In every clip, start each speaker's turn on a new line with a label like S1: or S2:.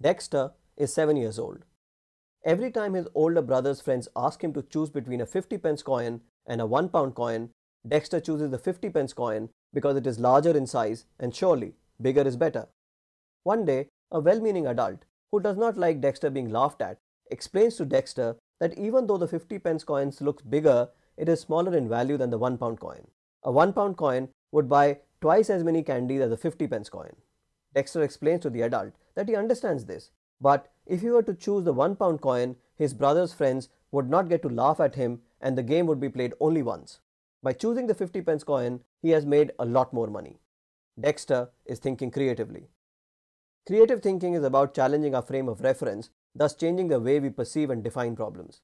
S1: Dexter is 7 years old. Every time his older brother's friends ask him to choose between a 50 pence coin and a 1 pound coin, Dexter chooses the 50 pence coin because it is larger in size and surely bigger is better. One day, a well meaning adult who does not like Dexter being laughed at explains to Dexter that even though the 50 pence coins looks bigger, it is smaller in value than the 1 pound coin. A 1 pound coin would buy twice as many candies as a 50 pence coin. Dexter explains to the adult that he understands this. But if he were to choose the one pound coin, his brother's friends would not get to laugh at him and the game would be played only once. By choosing the 50 pence coin, he has made a lot more money. Dexter is thinking creatively. Creative thinking is about challenging our frame of reference, thus changing the way we perceive and define problems.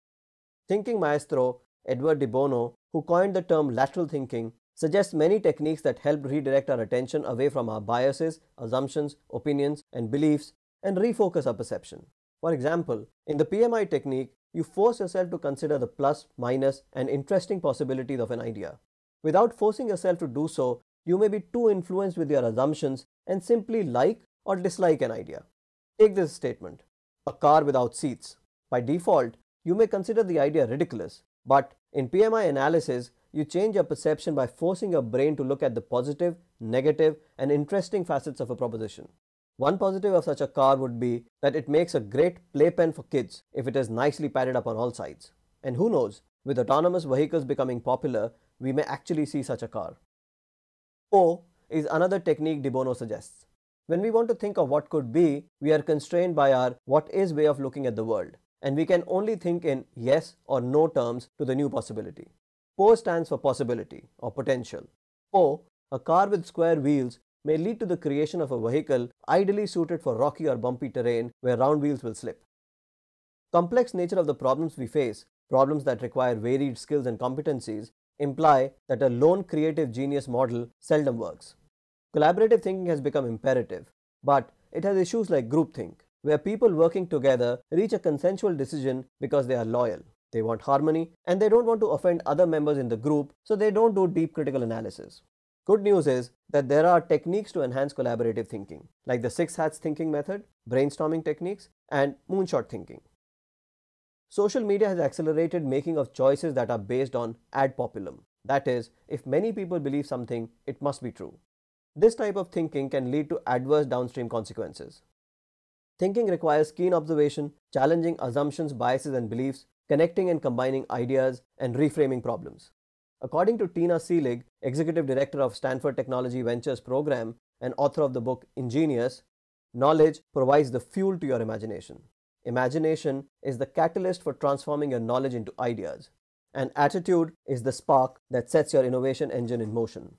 S1: Thinking maestro Edward de Bono, who coined the term lateral thinking, suggests many techniques that help redirect our attention away from our biases, assumptions, opinions, and beliefs and refocus our perception. For example, in the PMI technique, you force yourself to consider the plus, minus, and interesting possibilities of an idea. Without forcing yourself to do so, you may be too influenced with your assumptions and simply like or dislike an idea. Take this statement a car without seats. By default, you may consider the idea ridiculous, but in PMI analysis, you change your perception by forcing your brain to look at the positive, negative, and interesting facets of a proposition. One positive of such a car would be that it makes a great playpen for kids if it is nicely padded up on all sides. And who knows, with autonomous vehicles becoming popular, we may actually see such a car. O is another technique De Bono suggests. When we want to think of what could be, we are constrained by our what is way of looking at the world, and we can only think in yes or no terms to the new possibility. PO stands for possibility or potential. Po, a car with square wheels, may lead to the creation of a vehicle ideally suited for rocky or bumpy terrain where round wheels will slip. Complex nature of the problems we face, problems that require varied skills and competencies, imply that a lone creative genius model seldom works. Collaborative thinking has become imperative, but it has issues like groupthink, where people working together reach a consensual decision because they are loyal. They want harmony and they don't want to offend other members in the group, so they don't do deep critical analysis. Good news is that there are techniques to enhance collaborative thinking, like the six hats thinking method, brainstorming techniques, and moonshot thinking. Social media has accelerated making of choices that are based on ad populum. That is, if many people believe something, it must be true. This type of thinking can lead to adverse downstream consequences. Thinking requires keen observation, challenging assumptions, biases, and beliefs, connecting and combining ideas and reframing problems. According to Tina Seelig, Executive Director of Stanford Technology Ventures Program and author of the book Ingenious, knowledge provides the fuel to your imagination. Imagination is the catalyst for transforming your knowledge into ideas, and attitude is the spark that sets your innovation engine in motion.